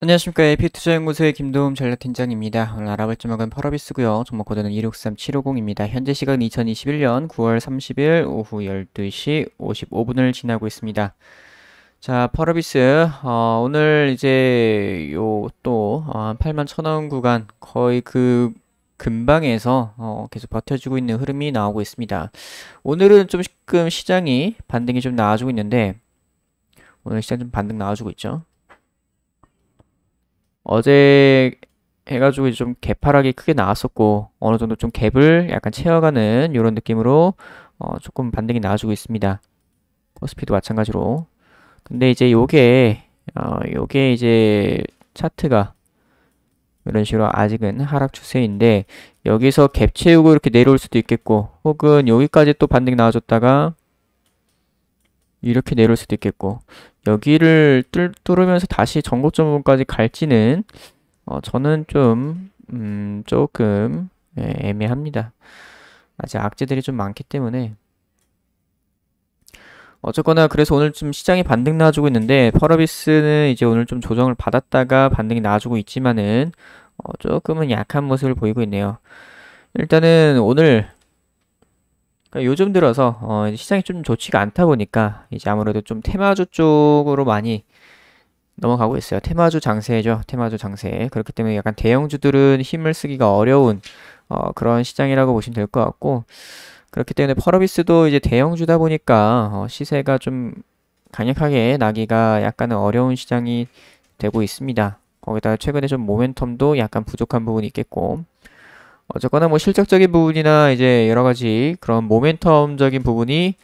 안녕하십니까 AP투자연구소의 김도움 전략팀장입니다. 오늘 알아볼 종목은 펄어비스고요. 종목 코드는 263750입니다. 현재 시간 2021년 9월 30일 오후 12시 55분을 지나고 있습니다. 자, 펄어비스 어, 오늘 이제 요또 어, 8만 천원 구간 거의 그 금방에서 어, 계속 버텨주고 있는 흐름이 나오고 있습니다. 오늘은 조금 시장이 반등이 좀 나와주고 있는데 오늘 시장 좀 반등 나와주고 있죠. 어제 해가지고 이제 좀 개파락이 크게 나왔었고 어느 정도 좀 갭을 약간 채워가는 이런 느낌으로 어 조금 반등이 나와주고 있습니다. 코스피도 마찬가지로. 근데 이제 요게 어 요게 이제 차트가 이런 식으로 아직은 하락 추세인데 여기서 갭 채우고 이렇게 내려올 수도 있겠고 혹은 여기까지 또 반등 이 나와줬다가 이렇게 내려올 수도 있겠고 여기를 뚫, 으면서 다시 전고점 부까지 갈지는 어, 저는 좀 음, 조금 예, 애매합니다. 아직 악재들이 좀 많기 때문에 어쨌거나 그래서 오늘 좀 시장이 반등 나와주고 있는데 펄어비스는 이제 오늘 좀 조정을 받았다가 반등이 나와주고 있지만은 어, 조금은 약한 모습을 보이고 있네요. 일단은 오늘 그러니까 요즘 들어서 어, 시장이 좀 좋지가 않다 보니까 이제 아무래도 좀 테마주 쪽으로 많이 넘어가고 있어요. 테마주 장세죠. 테마주 장세. 그렇기 때문에 약간 대형주들은 힘을 쓰기가 어려운 어, 그런 시장이라고 보시면 될 것 같고 그렇기 때문에 펄어비스도 이제 대형주다 보니까 어, 시세가 좀 강력하게 나기가 약간은 어려운 시장이 되고 있습니다. 거기다 가 최근에 좀 모멘텀도 약간 부족한 부분이 있겠고 어쨌거나 뭐 실적적인 부분이나 이제 여러 가지 그런 모멘텀적인 부분이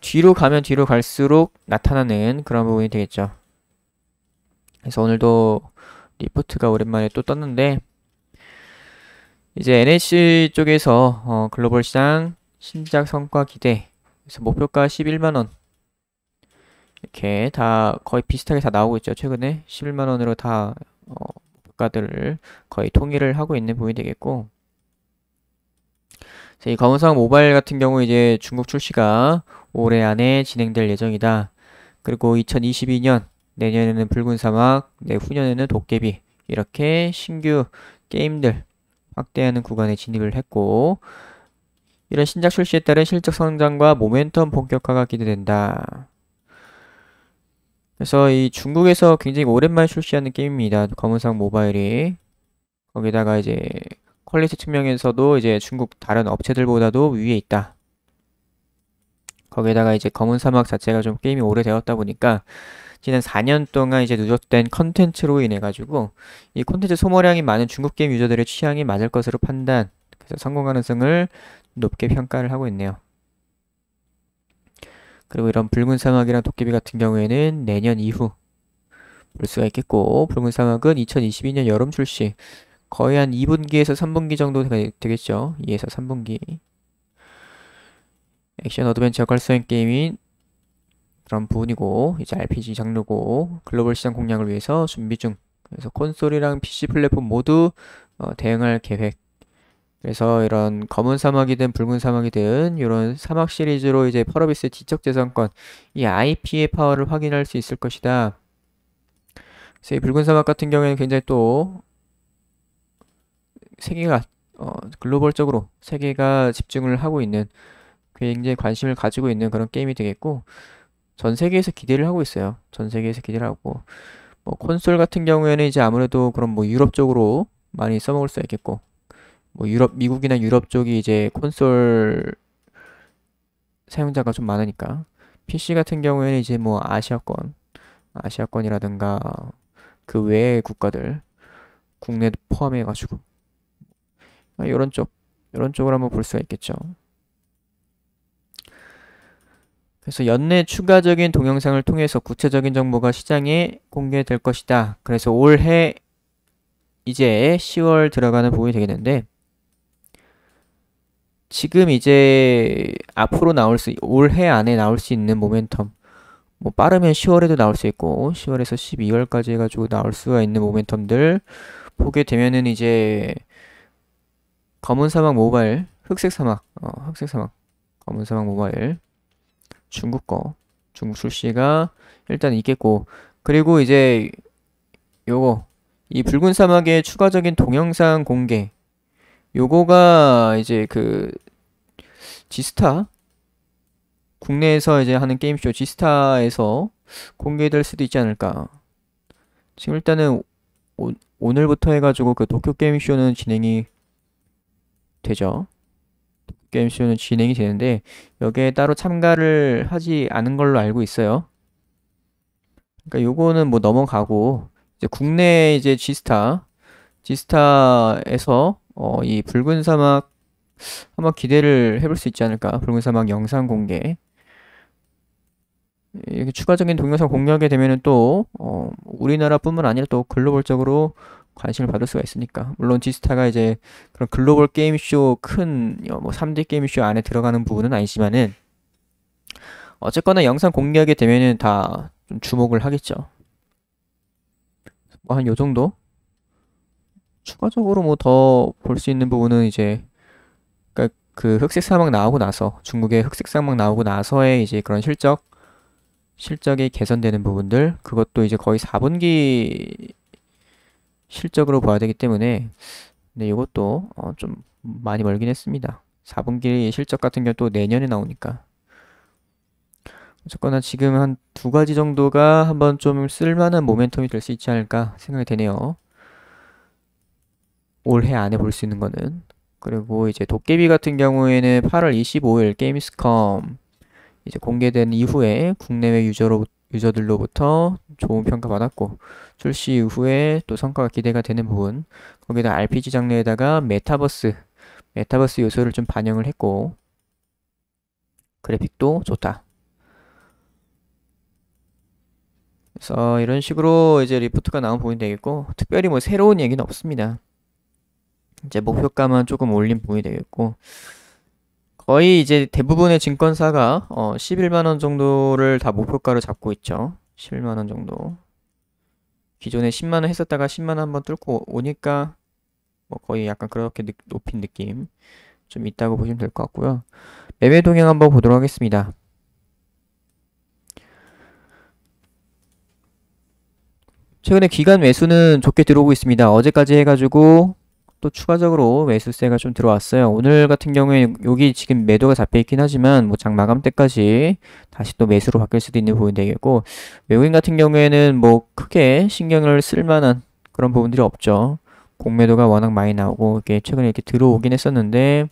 뒤로 가면 뒤로 갈수록 나타나는 그런 부분이 되겠죠. 그래서 오늘도 리포트가 오랜만에 또 떴는데 이제 NHC 쪽에서 어 글로벌 시장 신작 성과 기대 그래서 목표가 11만원 이렇게 다 거의 비슷하게 다 나오고 있죠. 최근에 11만원으로 다 어, 가들을 거의 통일을 하고 있는 부분이 되겠고 이 가온상 모바일 같은 경우 이제 중국 출시가 올해 안에 진행될 예정이다. 그리고 2022년 내년에는 붉은 사막, 내후년에는 도깨비 이렇게 신규 게임들 확대하는 구간에 진입을 했고 이런 신작 출시에 따른 실적 성장과 모멘텀 본격화가 기대된다. 그래서 이 중국에서 굉장히 오랜만에 출시하는 게임입니다. 검은상 모바일이 거기다가 이제 퀄리티 측면에서도 이제 중국 다른 업체들보다도 위에 있다. 거기에다가 이제 검은 사막 자체가 좀 게임이 오래되었다 보니까 지난 4년 동안 이제 누적된 컨텐츠로 인해 가지고 이 컨텐츠 소모량이 많은 중국 게임 유저들의 취향이 맞을 것으로 판단 그래서 성공 가능성을 높게 평가를 하고 있네요. 그리고 이런 붉은 사막이랑 도깨비 같은 경우에는 내년 이후 볼 수가 있겠고 붉은 사막은 2022년 여름 출시 거의 한 2분기에서 3분기 정도 되겠죠. 2에서 3분기. 액션 어드벤처 걸스앤 게임인 그런 부분이고 이제 RPG 장르고 글로벌 시장 공략을 위해서 준비 중. 그래서 콘솔이랑 PC 플랫폼 모두 어, 대응할 계획. 그래서 이런 검은 사막이든 붉은 사막이든 이런 사막 시리즈로 이제 펄어비스 지적재산권 이 IP의 파워를 확인할 수 있을 것이다. 그래서 이 붉은 사막 같은 경우에는 굉장히 또 세계가 어, 글로벌적으로 세계가 집중을 하고 있는 굉장히 관심을 가지고 있는 그런 게임이 되겠고 전 세계에서 기대를 하고 있어요. 전 세계에서 기대를 하고 뭐 콘솔 같은 경우에는 이제 아무래도 그런 뭐 유럽 쪽으로 많이 써먹을 수 있겠고 뭐 유럽 미국이나 유럽 쪽이 이제 콘솔 사용자가 좀 많으니까 PC 같은 경우에는 이제 뭐 아시아권 아시아권이라든가 그 외의 국가들 국내 포함해 가지고 이런 어, 쪽, 이런 쪽을 한번 볼 수가 있겠죠. 그래서 연내 추가적인 동영상을 통해서 구체적인 정보가 시장에 공개될 것이다. 그래서 올해 이제 10월 들어가는 부분이 되겠는데 지금 이제 앞으로 나올 수 올해 안에 나올 수 있는 모멘텀 뭐 빠르면 10월에도 나올 수 있고 10월에서 12월까지 해가지고 나올 수가 있는 모멘텀들 보게 되면은 이제 검은 사막 모바일, 흑색 사막, 어, 흑색 사막, 검은 사막 모바일, 중국 거, 중국 출시가 일단 있겠고, 그리고 이제 요거, 이 붉은 사막의 추가적인 동영상 공개, 요거가 이제 그 지스타 국내에서 이제 하는 게임쇼 지스타에서 공개될 수도 있지 않을까. 지금 일단은 오, 오늘부터 해가지고 그 도쿄 게임쇼는 진행이 되죠. 게임 쇼는 진행이 되는데 여기에 따로 참가를 하지 않은 걸로 알고 있어요. 그러니까 요거는 뭐 넘어가고 이제 국내 이제 지스타 지스타에서 어, 이 붉은 사막 한번 기대를 해볼 수 있지 않을까 붉은 사막 영상 공개 이렇게 추가적인 동영상 공개하게 되면은 또 어, 우리나라뿐만 아니라 또 글로벌적으로 관심을 받을 수가 있으니까. 물론 지스타가 이제 그런 글로벌 게임쇼 큰뭐 어, 3D 게임쇼 안에 들어가는 부분은 아니지만은 어쨌거나 영상 공개하게 되면은 다 좀 주목을 하겠죠. 뭐 한 요 정도? 추가적으로 뭐 더 볼 수 있는 부분은 이제 그러니까 그 흑색 사막 나오고 나서 중국의 흑색 사막 나오고 나서의 이제 그런 실적 실적이 개선되는 부분들 그것도 이제 거의 4분기 실적으로 봐야 되기 때문에 네, 이것도 어, 좀 많이 멀긴 했습니다. 4분기 실적 같은 경우 또 내년에 나오니까 어쨌거나 지금 한 두 가지 정도가 한번 좀 쓸만한 모멘텀이 될 수 있지 않을까 생각이 되네요. 올해 안에 볼 수 있는 거는 그리고 이제 도깨비 같은 경우에는 8월 25일 게임스컴 이제 공개된 이후에 국내외 유저로 부터 유저들로부터 좋은 평가 받았고 출시 이후에 또 성과가 기대가 되는 부분 거기다 RPG 장르에다가 메타버스 메타버스 요소를 좀 반영을 했고 그래픽도 좋다 그래서 이런 식으로 이제 리포트가 나온 부분이 되겠고 특별히 뭐 새로운 얘기는 없습니다 이제 목표가만 조금 올린 부분이 되겠고 거의 이제 대부분의 증권사가 어 11만원 정도를 다 목표가로 잡고 있죠. 11만원 정도. 기존에 10만원 했었다가 10만원 한번 뚫고 오니까 뭐 거의 약간 그렇게 느, 높인 느낌 좀 있다고 보시면 될 것 같고요. 매매 동향 한번 보도록 하겠습니다. 최근에 기간 매수는 좋게 들어오고 있습니다. 어제까지 해가지고 또 추가적으로 매수세가 좀 들어왔어요. 오늘 같은 경우에 여기 지금 매도가 잡혀있긴 하지만 뭐장 마감 때까지 다시 또 매수로 바뀔 수도 있는 부분 되겠고 외국인 같은 경우에는 뭐 크게 신경을 쓸만한 그런 부분들이 없죠. 공매도가 워낙 많이 나오고 이게 최근에 이렇게 들어오긴 했었는데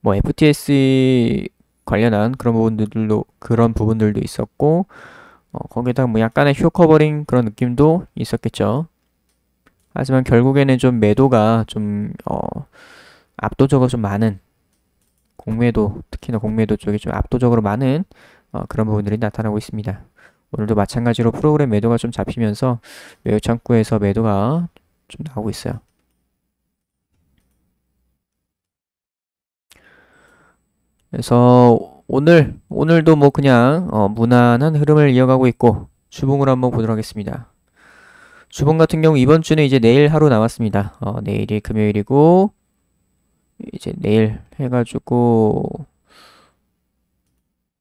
뭐 FTS 관련한 그런 부분들도 그런 부분들도 있었고 어, 거기다뭐 약간의 휴 커버링 그런 느낌도 있었겠죠. 하지만 결국에는 좀 매도가 좀 어, 압도적으로 좀 많은 공매도 특히나 공매도 쪽이 좀 압도적으로 많은 어, 그런 부분들이 나타나고 있습니다. 오늘도 마찬가지로 프로그램 매도가 좀 잡히면서 외유 창구에서 매도가 좀 나오고 있어요. 그래서 오늘 오늘도 뭐 그냥 어, 무난한 흐름을 이어가고 있고 주봉을 한번 보도록 하겠습니다. 주봉 같은 경우 이번 주는 이제 내일 하루 남았습니다. 어, 내일이 금요일이고 이제 내일 해가지고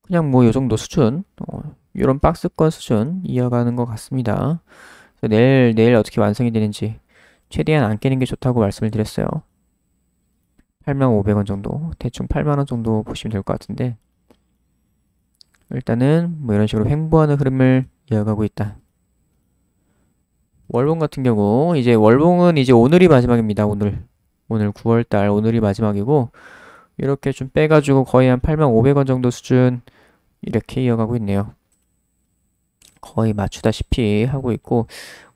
그냥 뭐 요 정도 수준 어, 이런 박스권 수준 이어가는 것 같습니다. 내일 내일 어떻게 완성이 되는지 최대한 안 깨는 게 좋다고 말씀을 드렸어요. 8만 500원 정도 대충 8만원 정도 보시면 될 것 같은데 일단은 뭐 이런 식으로 횡보하는 흐름을 이어가고 있다. 월봉 같은 경우 이제 월봉은 이제 오늘이 마지막입니다. 오늘 오늘 9월달 오늘이 마지막이고 이렇게 좀 빼가지고 거의 한 8만 500원 정도 수준 이렇게 이어가고 있네요. 거의 맞추다시피 하고 있고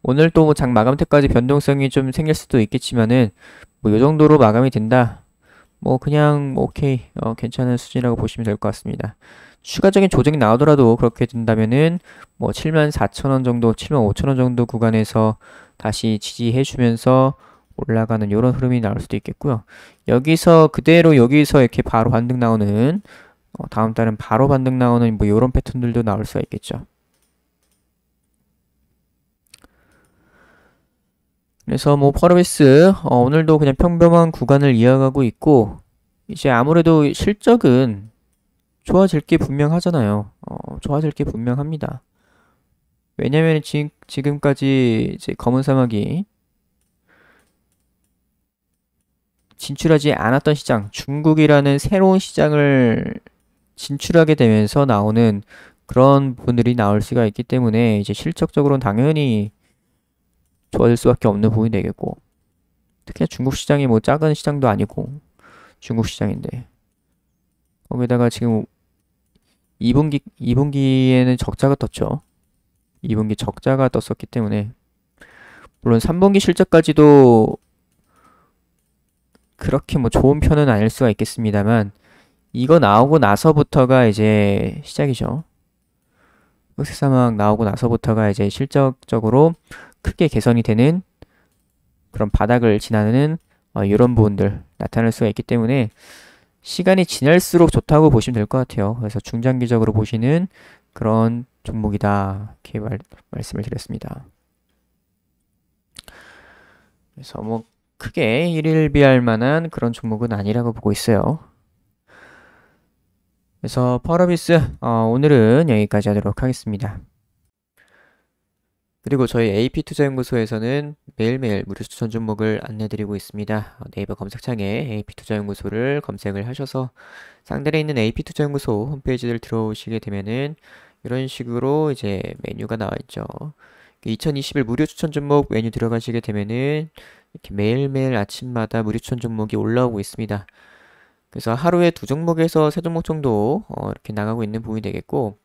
오늘 또장 뭐 마감 때까지 변동성이 좀 생길 수도 있겠지만은 뭐 이 정도로 마감이 된다. 뭐 그냥 뭐 오케이 어, 괜찮은 수준이라고 보시면 될 것 같습니다. 추가적인 조정이 나오더라도 그렇게 된다면은 뭐 74,000원 정도, 75,000원 정도 구간에서 다시 지지해 주면서 올라가는 이런 흐름이 나올 수도 있겠고요. 여기서 그대로 여기서 이렇게 바로 반등 나오는 어, 다음 달은 바로 반등 나오는 뭐 이런 패턴들도 나올 수가 있겠죠. 그래서 뭐 퍼러비스 어, 오늘도 그냥 평범한 구간을 이어가고 있고 이제 아무래도 실적은 좋아질 게 분명하잖아요. 어, 좋아질 게 분명합니다. 왜냐면 지, 지금까지 이제 검은 사막이 진출하지 않았던 시장, 중국이라는 새로운 시장을 진출하게 되면서 나오는 그런 분들이 나올 수가 있기 때문에 이제 실적적으로는 당연히 좋아질 수밖에 없는 부분이 되겠고 특히 중국 시장이 뭐 작은 시장도 아니고 중국 시장인데 거기다가 지금 2분기, 2분기에는 적자가 떴죠. 2분기 적자가 떴었기 때문에 물론 3분기 실적까지도 그렇게 뭐 좋은 편은 아닐 수가 있겠습니다만 이거 나오고 나서부터가 이제 시작이죠. 흑색사막 나오고 나서부터가 이제 실적적으로 크게 개선이 되는 그런 바닥을 지나는 어, 이런 부분들 나타날 수가 있기 때문에 시간이 지날수록 좋다고 보시면 될 것 같아요. 그래서 중장기적으로 보시는 그런 종목이다. 이렇게 말, 말씀을 드렸습니다. 그래서 뭐 크게 일일비할 만한 그런 종목은 아니라고 보고 있어요. 그래서 퍼러비스 어, 오늘은 여기까지 하도록 하겠습니다. 그리고 저희 AP투자연구소에서는 매일매일 무료추 천 종목을 안내드리고 있습니다. 어, 네이버 검색창에 AP투자연구소를 검색을 하셔서 상단에 있는 AP투자연구소 홈페이지를 들어오시게 되면은 이런 식으로 이제 메뉴가 나와 있죠. 2021 무료 추천 종목 메뉴 들어가시게 되면은 이렇게 매일매일 아침마다 무료 추천 종목이 올라오고 있습니다. 그래서 하루에 두 종목에서 세 종목 정도 어 이렇게 나가고 있는 부분이 되겠고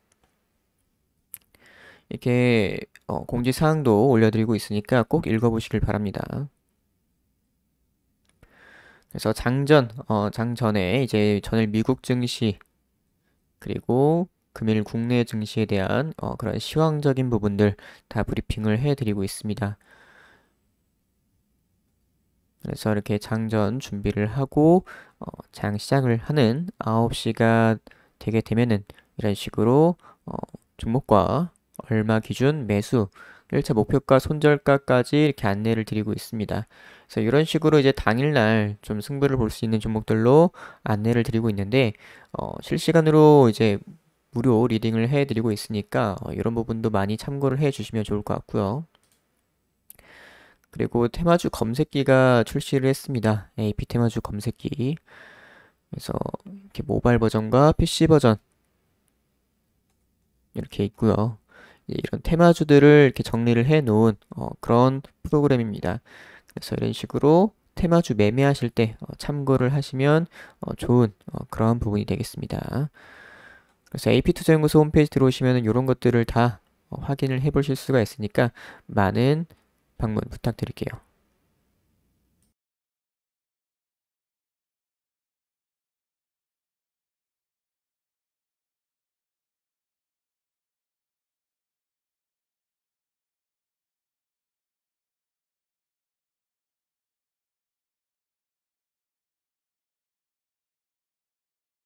이렇게 어, 공지사항도 올려드리고 있으니까 꼭 읽어보시길 바랍니다. 그래서 장전, 어, 장전에 이제 전일 미국 증시 그리고 금일 국내 증시에 대한 어, 그런 시황적인 부분들 다 브리핑을 해드리고 있습니다. 그래서 이렇게 장전 준비를 하고 어, 장 시작을 하는 9시가 되게 되면은 이런 식으로 어, 종목과 얼마 기준 매수 1차 목표가 손절가까지 이렇게 안내를 드리고 있습니다. 그래서 이런 식으로 이제 당일날 좀 승부를 볼 수 있는 종목들로 안내를 드리고 있는데 어, 실시간으로 이제 무료 리딩을 해드리고 있으니까 어, 이런 부분도 많이 참고를 해주시면 좋을 것 같고요. 그리고 테마주 검색기가 출시를 했습니다. AP 테마주 검색기. 그래서 이렇게 모바일 버전과 PC 버전 이렇게 있고요. 예, 이런 테마주들을 이렇게 정리를 해 놓은 어, 그런 프로그램입니다. 그래서 이런 식으로 테마주 매매하실 때 어, 참고를 하시면 어, 좋은 어, 그런 부분이 되겠습니다. 그래서 AP투자연구소 홈페이지 들어오시면 이런 것들을 다 어, 확인을 해 보실 수가 있으니까 많은 방문 부탁드릴게요.